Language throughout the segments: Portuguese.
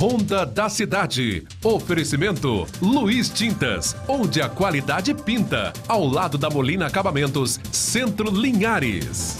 Ronda da Cidade. Oferecimento Luiz Tintas, onde a qualidade pinta. Ao lado da Molina Acabamentos, Centro Linhares.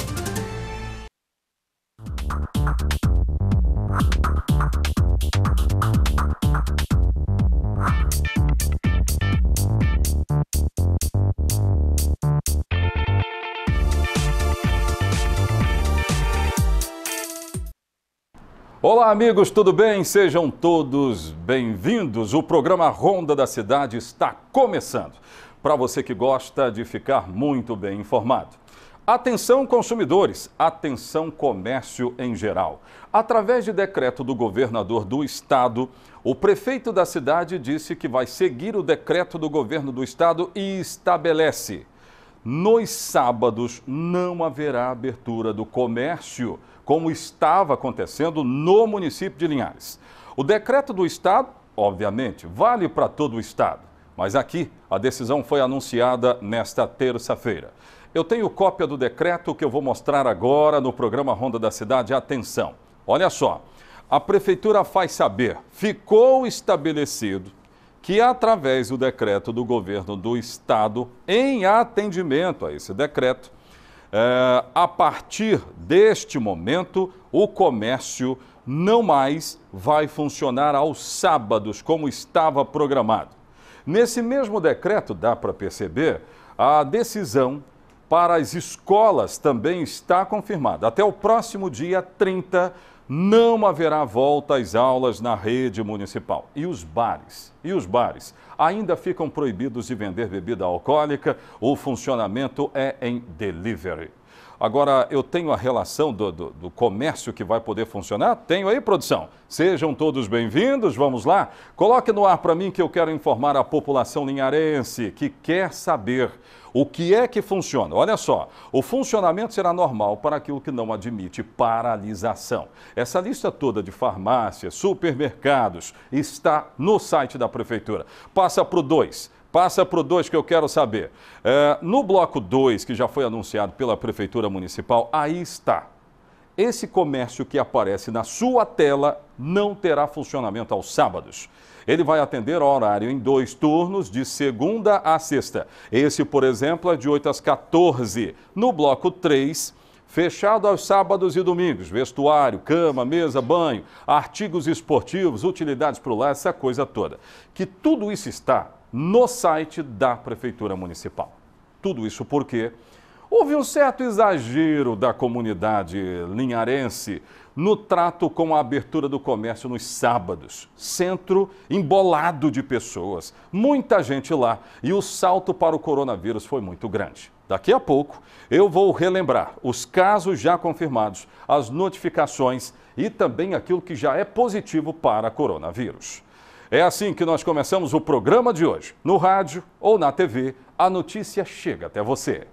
Olá, amigos, tudo bem? Sejam todos bem-vindos. O programa Ronda da Cidade está começando. Para você que gosta de ficar muito bem informado. Atenção, consumidores, atenção, comércio em geral. Através de decreto do governador do estado, o prefeito da cidade disse que vai seguir o decreto do governo do estado e estabelece nos sábados não haverá abertura do comércio, como estava acontecendo no município de Linhares. O decreto do Estado, obviamente, vale para todo o Estado, mas aqui a decisão foi anunciada nesta terça-feira. Eu tenho cópia do decreto que eu vou mostrar agora no programa Ronda da Cidade. Atenção, olha só. A prefeitura faz saber, ficou estabelecido que, através do decreto do governo do Estado, em atendimento a esse decreto, é, a partir deste momento, o comércio não mais vai funcionar aos sábados, como estava programado. Nesse mesmo decreto, dá para perceber, a decisão para as escolas também está confirmada. Até o próximo dia 30 não haverá volta às aulas na rede municipal. E os bares? E os bares? Ainda ficam proibidos de vender bebida alcoólica. O funcionamento é em delivery. Agora, eu tenho a relação do, do, do comércio que vai poder funcionar? Tenho aí, produção. Sejam todos bem-vindos, vamos lá? Coloque no ar para mim que eu quero informar a população linharense que quer saber o que é que funciona? Olha só, o funcionamento será normal para aquilo que não admite paralisação. Essa lista toda de farmácias, supermercados está no site da Prefeitura. Passa para o 2. Passa para o 2 que eu quero saber. É, no bloco 2, que já foi anunciado pela Prefeitura Municipal, aí está. Esse comércio que aparece na sua tela não terá funcionamento aos sábados. Ele vai atender horário em dois turnos, de segunda a sexta. Esse, por exemplo, é de 8 às 14. No bloco 3, fechado aos sábados e domingos. Vestuário, cama, mesa, banho, artigos esportivos, utilidades para o lar, essa coisa toda. Que tudo isso está no site da Prefeitura Municipal. Tudo isso porque houve um certo exagero da comunidade linharense no trato com a abertura do comércio nos sábados. Centro embolado de pessoas, muita gente lá e o salto para o coronavírus foi muito grande. Daqui a pouco eu vou relembrar os casos já confirmados, as notificações e também aquilo que já é positivo para coronavírus. É assim que nós começamos o programa de hoje. No rádio ou na TV, a notícia chega até você.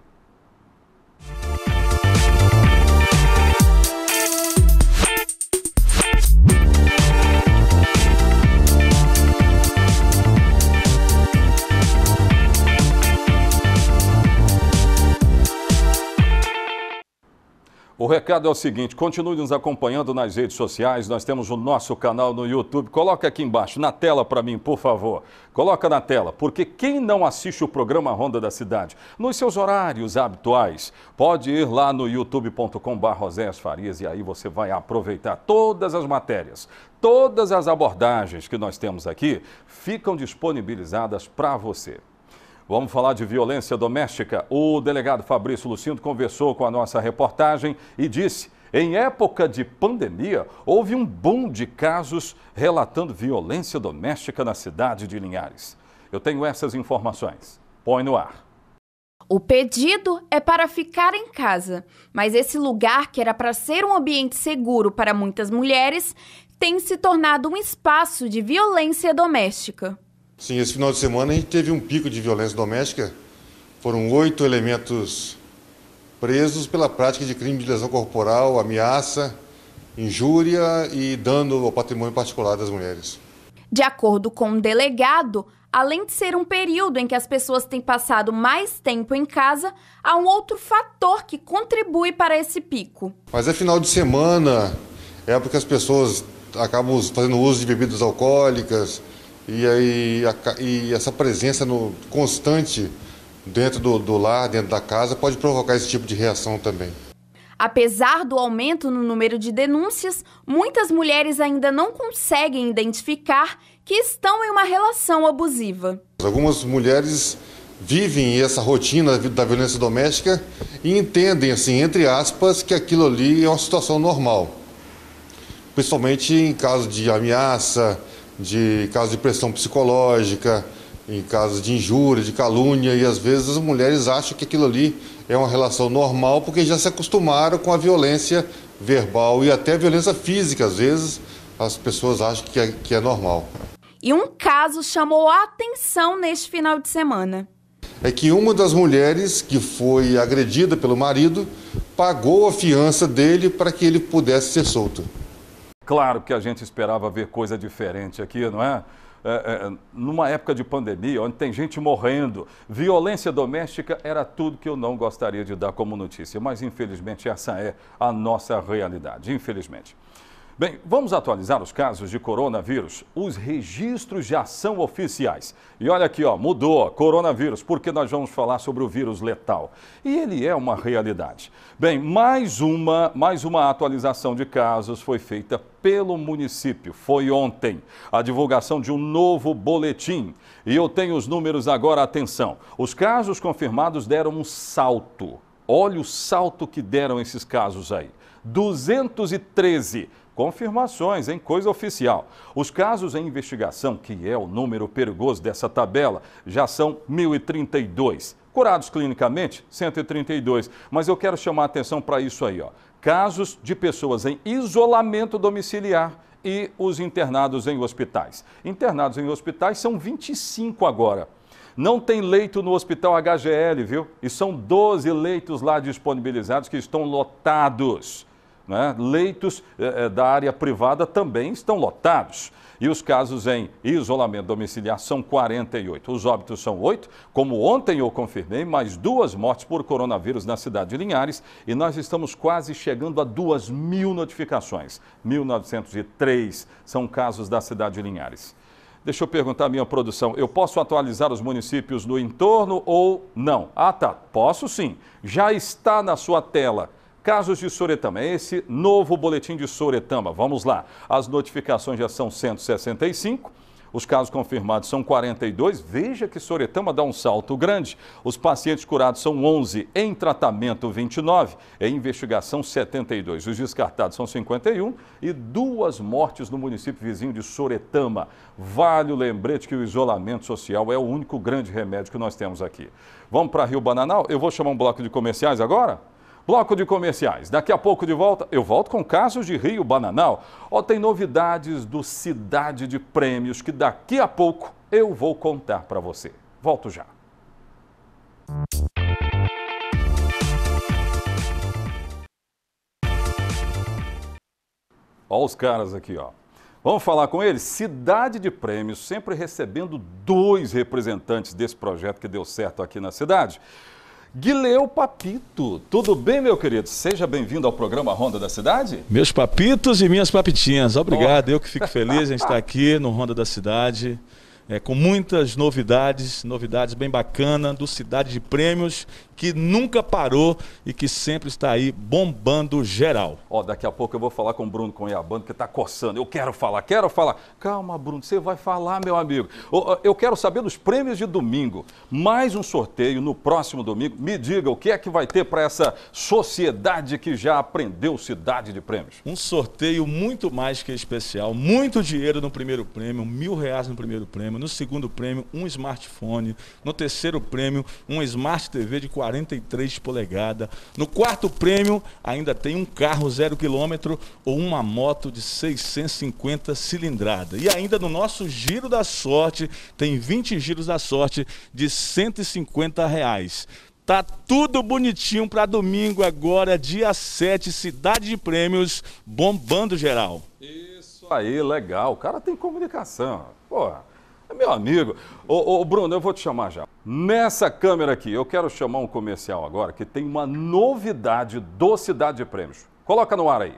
O recado é o seguinte: continue nos acompanhando nas redes sociais. Nós temos o nosso canal no YouTube. Coloca aqui embaixo, na tela para mim, por favor. Coloca na tela, porque quem não assiste o programa Ronda da Cidade nos seus horários habituais, pode ir lá no youtube.com.br Farias e aí você vai aproveitar todas as matérias. Todas as abordagens que nós temos aqui ficam disponibilizadas para você. Vamos falar de violência doméstica. O delegado Fabrício Lucindo conversou com a nossa reportagem e disse: em época de pandemia, houve um boom de casos relatando violência doméstica na cidade de Linhares. Eu tenho essas informações. Põe no ar. O pedido é para ficar em casa, mas esse lugar, que era para ser um ambiente seguro para muitas mulheres, tem se tornado um espaço de violência doméstica. Sim, esse final de semana a gente teve um pico de violência doméstica. Foram oito elementos presos pela prática de crime de lesão corporal, ameaça, injúria e dano ao patrimônio particular das mulheres. De acordo com o um delegado, além de ser um período em que as pessoas têm passado mais tempo em casa, há um outro fator que contribui para esse pico. Mas é final de semana, é porque as pessoas acabam fazendo uso de bebidas alcoólicas, e, aí, a, e essa presença no, constante dentro do, do lar, dentro da casa, pode provocar esse tipo de reação também. Apesar do aumento no número de denúncias, muitas mulheres ainda não conseguem identificar que estão em uma relação abusiva. Algumas mulheres vivem essa rotina da violência doméstica e entendem, assim, entre aspas, que aquilo ali é uma situação normal. Principalmente em caso de ameaça, de casos de pressão psicológica, em casos de injúria, de calúnia, e às vezes as mulheres acham que aquilo ali é uma relação normal porque já se acostumaram com a violência verbal e até a violência física, às vezes as pessoas acham que é, que é normal. E um caso chamou a atenção neste final de semana. É que uma das mulheres que foi agredida pelo marido pagou a fiança dele para que ele pudesse ser solto. Claro que a gente esperava ver coisa diferente aqui, não é? É, é, numa época de pandemia, onde tem gente morrendo, violência doméstica era tudo que eu não gostaria de dar como notícia. Mas, infelizmente, essa é a nossa realidade. Infelizmente. Bem, vamos atualizar os casos de coronavírus, os registros já são oficiais. E olha aqui, ó, mudou, coronavírus, porque nós vamos falar sobre o vírus letal. E ele é uma realidade. Bem, mais uma, mais uma atualização de casos foi feita pelo município. Foi ontem a divulgação de um novo boletim. E eu tenho os números agora, atenção. Os casos confirmados deram um salto. Olha o salto que deram esses casos aí. 213 confirmações, em coisa oficial. Os casos em investigação, que é o número perigoso dessa tabela, já são 1032. Curados clinicamente, 132. Mas eu quero chamar a atenção para isso aí, ó. Casos de pessoas em isolamento domiciliar e os internados em hospitais. Internados em hospitais são 25 agora. Não tem leito no hospital HGL, viu? E são 12 leitos lá disponibilizados que estão lotados. Né? Leitos eh, eh, da área privada também estão lotados. E os casos em isolamento domiciliar são 48. Os óbitos são oito. Como ontem eu confirmei, mais duas mortes por coronavírus na cidade de Linhares. E nós estamos quase chegando a duas mil notificações. 1.903 são casos da cidade de Linhares. Deixa eu perguntar à minha produção, eu posso atualizar os municípios no entorno ou não? Ah, tá, posso sim. Já está na sua tela Casos de Soretama, é esse novo boletim de Soretama. Vamos lá. As notificações já são 165. Os casos confirmados são 42. Veja que Soretama dá um salto grande. Os pacientes curados são 11, em tratamento 29, em investigação 72. Os descartados são 51 e duas mortes no município vizinho de Soretama. Vale o lembrete que o isolamento social é o único grande remédio que nós temos aqui. Vamos para Rio Bananal? Eu vou chamar um bloco de comerciais agora? Bloco de comerciais. Daqui a pouco de volta, eu volto com casos de Rio Bananal. Ó, tem novidades do Cidade de Prêmios que daqui a pouco eu vou contar para você. Volto já. Ó os caras aqui, ó. Vamos falar com eles? Cidade de Prêmios, sempre recebendo dois representantes desse projeto que deu certo aqui na cidade. Guileu Papito, tudo bem, meu querido? Seja bem-vindo ao programa Ronda da Cidade. Meus papitos e minhas papitinhas, obrigado. Oh. Eu que fico feliz em estar aqui no Ronda da Cidade é, com muitas novidades, novidades bem bacanas, do Cidade de Prêmios, que nunca parou e que sempre está aí bombando geral. Ó, daqui a pouco eu vou falar com o Bruno Cunhabano, que está coçando. Eu quero falar, quero falar. Calma, Bruno, você vai falar, meu amigo. Eu quero saber dos prêmios de domingo. Mais um sorteio no próximo domingo. Me diga, o que é que vai ter para essa sociedade que já aprendeu Cidade de Prêmios? Um sorteio muito mais que especial, muito dinheiro no primeiro prêmio, mil reais no primeiro prêmio no segundo prêmio, um smartphone, no terceiro prêmio, um Smart TV de 43 polegadas, no quarto prêmio, ainda tem um carro zero quilômetro ou uma moto de 650 cilindrada. E ainda no nosso Giro da Sorte, tem 20 giros da sorte de 150 reais. Tá tudo bonitinho para domingo agora, dia 7, Cidade de Prêmios, bombando geral. Isso aí, legal. O cara tem comunicação. Porra. É meu amigo, ô, ô, Bruno, eu vou te chamar já. Nessa câmera aqui, eu quero chamar um comercial agora que tem uma novidade do Cidade de Prêmios. Coloca no ar aí.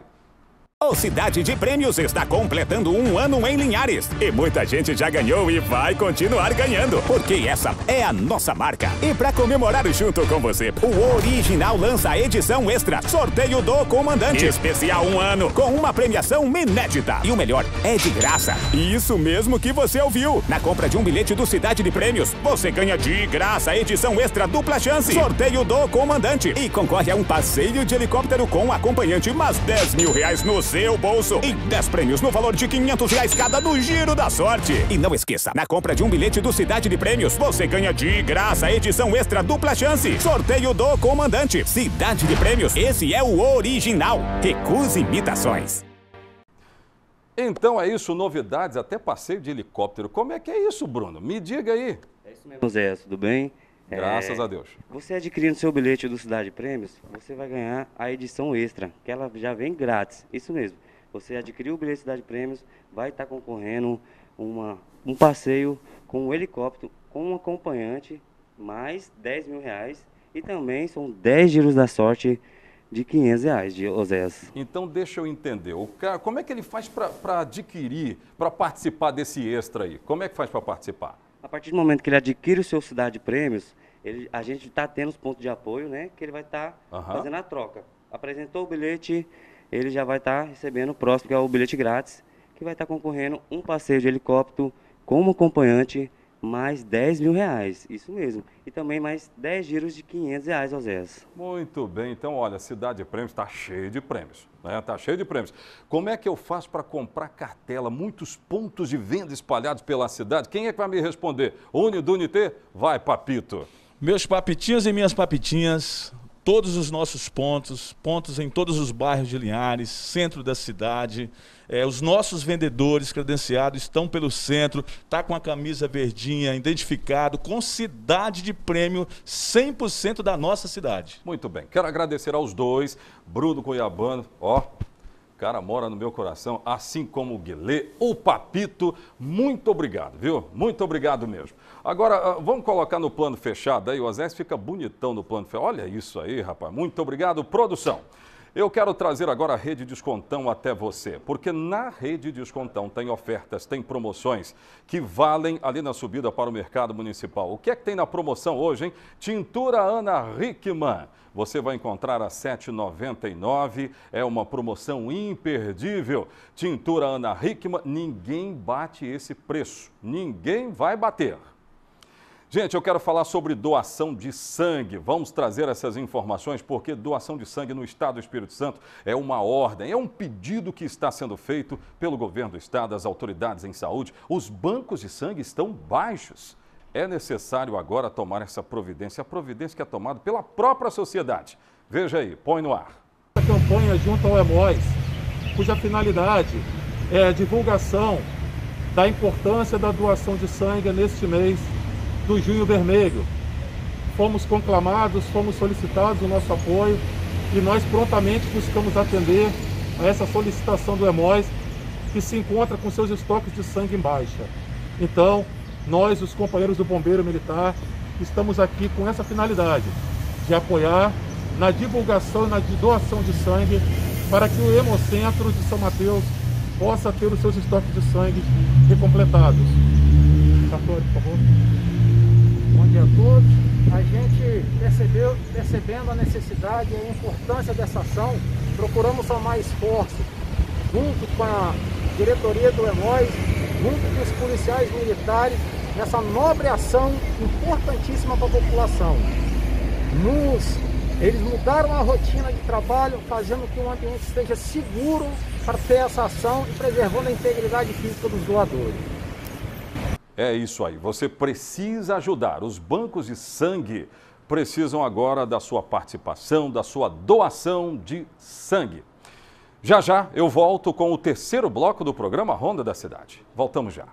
O Cidade de Prêmios está completando um ano em Linhares. E muita gente já ganhou e vai continuar ganhando, porque essa é a nossa marca. E para comemorar junto com você, o Original lança a edição extra, sorteio do comandante. Especial um ano, com uma premiação inédita. E o melhor, é de graça. Isso mesmo que você ouviu. Na compra de um bilhete do Cidade de Prêmios, você ganha de graça a edição extra dupla chance, sorteio do comandante. E concorre a um passeio de helicóptero com acompanhante, mais 10 mil reais no seu bolso e 10 prêmios no valor de 500 reais cada no Giro da Sorte. E não esqueça, na compra de um bilhete do Cidade de Prêmios, você ganha de graça a edição extra dupla chance. Sorteio do comandante. Cidade de Prêmios, esse é o original. Recuse imitações. Então é isso, novidades, até passeio de helicóptero. Como é que é isso, Bruno? Me diga aí. É isso mesmo, Zé, tudo bem? É. Graças é, a Deus. Você adquirindo seu bilhete do Cidade Prêmios, você vai ganhar a edição extra, que ela já vem grátis. Isso mesmo. Você adquiriu o bilhete Cidade Prêmios, vai estar tá concorrendo uma, um passeio com um helicóptero, com um acompanhante, mais 10 mil reais. E também são 10 giros da sorte de 500 reais de OSES. Então, deixa eu entender. O cara, como é que ele faz para adquirir, para participar desse extra aí? Como é que faz para participar? a partir do momento que ele adquire o seu Cidade Prêmios, ele, a gente está tendo os pontos de apoio, né? Que ele vai estar tá uhum. fazendo a troca. Apresentou o bilhete, ele já vai estar tá recebendo o próximo, que é o bilhete grátis, que vai estar tá concorrendo um passeio de helicóptero como acompanhante mais 10 mil reais, isso mesmo. E também mais 10 giros de 500 reais, Oséias. Muito bem, então olha, Cidade de Prêmios está cheio de prêmios, né? Está cheio de prêmios. Como é que eu faço para comprar cartela? Muitos pontos de venda espalhados pela cidade. Quem é que vai me responder? Uni do Unité? Vai, papito. Meus papitinhos e minhas papitinhas, todos os nossos pontos, pontos em todos os bairros de Linhares, centro da cidade. É, os nossos vendedores credenciados estão pelo centro, está com a camisa verdinha, identificado, com cidade de prêmio 100% da nossa cidade. Muito bem, quero agradecer aos dois, Bruno Cuiabano, ó, cara mora no meu coração, assim como o Guilherme, o Papito. Muito obrigado, viu? Muito obrigado mesmo. Agora, ah, vamos colocar no plano fechado aí. O Azés fica bonitão no plano fechado. Olha isso aí, rapaz. Muito obrigado, produção. Eu quero trazer agora a Rede Descontão até você, porque na Rede Descontão tem ofertas, tem promoções que valem ali na subida para o mercado municipal. O que é que tem na promoção hoje, hein? Tintura Ana Rickman. Você vai encontrar a 7,99. É uma promoção imperdível. Tintura Ana Rickman, ninguém bate esse preço. Ninguém vai bater. Gente, eu quero falar sobre doação de sangue. Vamos trazer essas informações porque doação de sangue no Estado do Espírito Santo é uma ordem, é um pedido que está sendo feito pelo governo do Estado, as autoridades em saúde. Os bancos de sangue estão baixos. É necessário agora tomar essa providência, a providência que é tomada pela própria sociedade. Veja aí, põe no ar. A campanha junto ao EMOS, cuja finalidade é a divulgação da importância da doação de sangue neste mês do Junho Vermelho. Fomos conclamados, fomos solicitados o nosso apoio e nós prontamente buscamos atender a essa solicitação do EMOIS, que se encontra com seus estoques de sangue em baixa. Então, nós, os companheiros do Bombeiro Militar, estamos aqui com essa finalidade de apoiar na divulgação, e na doação de sangue, para que o Hemocentro de São Mateus possa ter os seus estoques de sangue recompletados. Cartório, por favor dia a todos. A gente percebeu, percebendo a necessidade e a importância dessa ação, procuramos somar esforço junto com a diretoria do EMOIS, junto com os policiais militares, nessa nobre ação importantíssima para a população. Nos, eles mudaram a rotina de trabalho, fazendo que o ambiente esteja seguro para ter essa ação e preservando a integridade física dos doadores. É isso aí. Você precisa ajudar. Os bancos de sangue precisam agora da sua participação, da sua doação de sangue. Já já eu volto com o terceiro bloco do programa Ronda da Cidade. Voltamos já.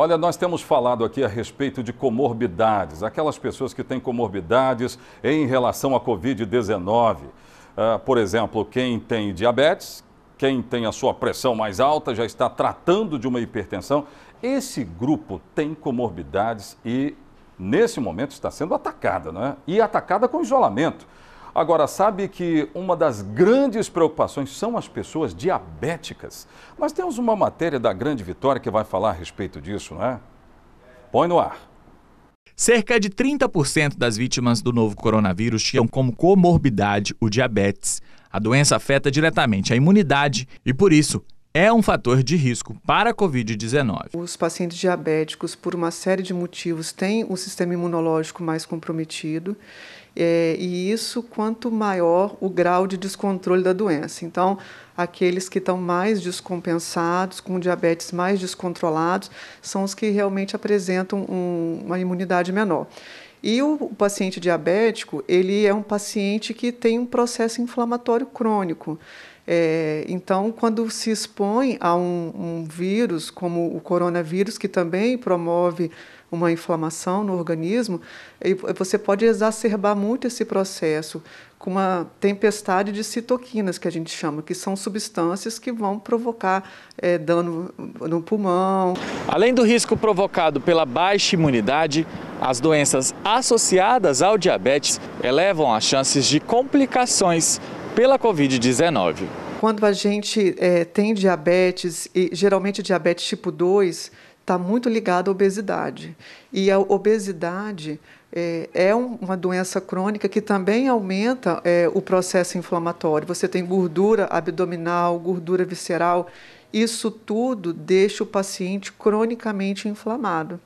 Olha, nós temos falado aqui a respeito de comorbidades, aquelas pessoas que têm comorbidades em relação à Covid-19. Uh, ah, por exemplo, quem tem diabetes, quem tem a sua pressão mais alta, já está tratando de uma hipertensão. Esse grupo tem comorbidades e, nesse momento, está sendo atacada, não é? E atacada com isolamento. Agora, sabe que uma das grandes preocupações são as pessoas diabéticas. Nós temos uma matéria da Grande Vitória que vai falar a respeito disso, não é? Põe no ar. Cerca de 30% das vítimas do novo coronavírus tinham como comorbidade o diabetes. A doença afeta diretamente a imunidade e, por isso, é um fator de risco para a Covid-19. Os pacientes diabéticos, por uma série de motivos, têm o sistema imunológico mais comprometido é, e isso quanto maior o grau de descontrole da doença. Então, aqueles que estão mais descompensados, com diabetes mais descontrolados, são os que realmente apresentam um, uma imunidade menor. E o, o paciente diabético, ele é um paciente que tem um processo inflamatório crônico. É, então, quando se expõe a um, um, vírus como o coronavírus, que também promove uma inflamação no organismo, e você pode exacerbar muito esse processo com uma tempestade de citoquinas, que a gente chama, que são substâncias que vão provocar é, dano no pulmão. Além do risco provocado pela baixa imunidade, as doenças associadas ao diabetes elevam as chances de complicações pela Covid-19. Quando a gente é, tem diabetes, e geralmente diabetes tipo 2, está muito ligado à obesidade. E a obesidade é, é uma doença crônica que também aumenta é, o processo inflamatório. Você tem gordura abdominal, gordura visceral. Isso tudo deixa o paciente cronicamente inflamado.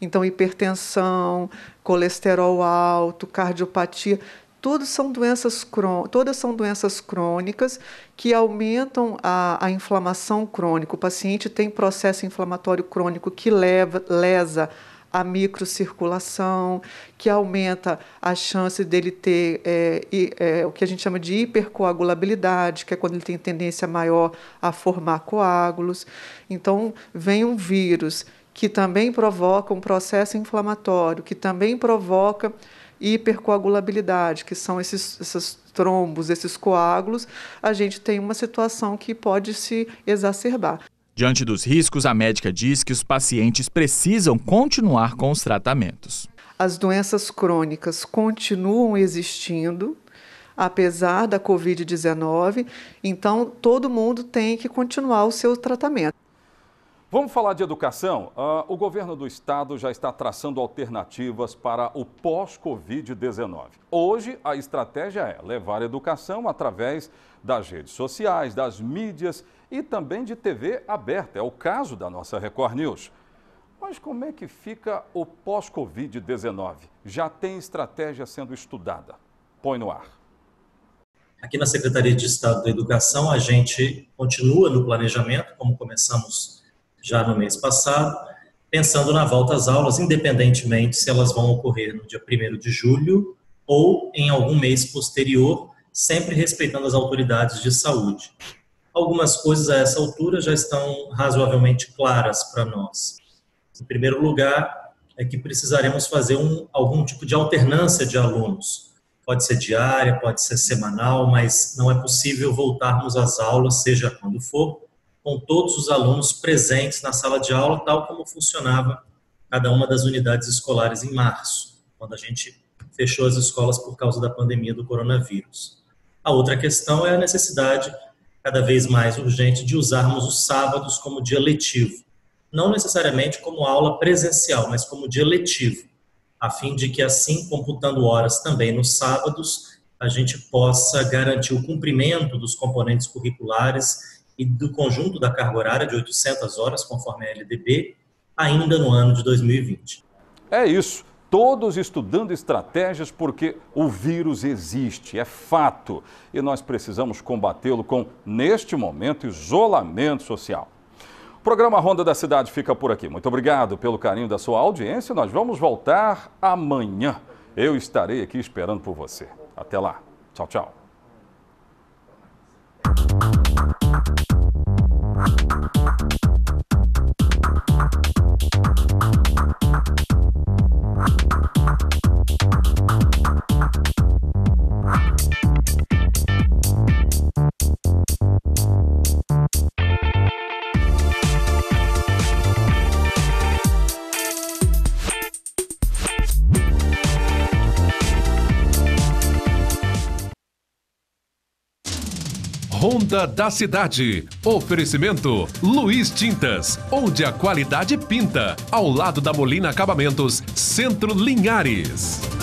Então, hipertensão, colesterol alto, cardiopatia, Todas são doenças, todas são doenças crônicas que aumentam a, a inflamação crônica. O paciente tem processo inflamatório crônico que leva, lesa a microcirculação, que aumenta a chance dele ter é, é, o que a gente chama de hipercoagulabilidade, que é quando ele tem tendência maior a formar coágulos. Então, vem um vírus que também provoca um processo inflamatório, que também provoca hipercoagulabilidade, que são esses, esses trombos, esses coágulos, a gente tem uma situação que pode se exacerbar. Diante dos riscos, a médica diz que os pacientes precisam continuar com os tratamentos. As doenças crônicas continuam existindo, apesar da Covid-19, então todo mundo tem que continuar o seu tratamento. Vamos falar de educação? Uh, o governo do estado já está traçando alternativas para o pós-Covid-19. Hoje, a estratégia é levar a educação através das redes sociais, das mídias e também de TV aberta. É o caso da nossa Record News. Mas como é que fica o pós-Covid-19? Já tem estratégia sendo estudada. Põe no ar. Aqui na Secretaria de Estado da Educação, a gente continua no planejamento, como começamos já no mês passado, pensando na volta às aulas, independentemente se elas vão ocorrer no dia 1 de julho ou em algum mês posterior, sempre respeitando as autoridades de saúde. Algumas coisas a essa altura já estão razoavelmente claras para nós. Em primeiro lugar, é que precisaremos fazer um, algum tipo de alternância de alunos. Pode ser diária, pode ser semanal, mas não é possível voltarmos às aulas, seja quando for, com todos os alunos presentes na sala de aula, tal como funcionava cada uma das unidades escolares em março, quando a gente fechou as escolas por causa da pandemia do coronavírus. A outra questão é a necessidade cada vez mais urgente de usarmos os sábados como dia letivo, não necessariamente como aula presencial, mas como dia letivo, a fim de que assim, computando horas também nos sábados, a gente possa garantir o cumprimento dos componentes curriculares e do conjunto da carga horária de 800 horas, conforme a LDB, ainda no ano de 2020. É isso. Todos estudando estratégias porque o vírus existe, é fato. E nós precisamos combatê-lo com, neste momento, isolamento social. O programa Ronda da Cidade fica por aqui. Muito obrigado pelo carinho da sua audiência. Nós vamos voltar amanhã. Eu estarei aqui esperando por você. Até lá. Tchau, tchau. Thank you. da cidade. Oferecimento Luiz Tintas, onde a qualidade pinta, ao lado da Molina Acabamentos, Centro Linhares.